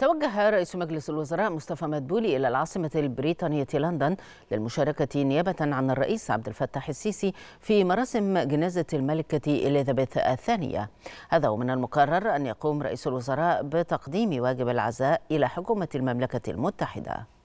توجه رئيس مجلس الوزراء مصطفى مدبولي إلى العاصمة البريطانية لندن للمشاركة نيابة عن الرئيس عبد الفتاح السيسي في مراسم جنازة الملكة إليزابيث الثانية هذا ومن المقرر أن يقوم رئيس الوزراء بتقديم واجب العزاء إلى حكومة المملكة المتحدة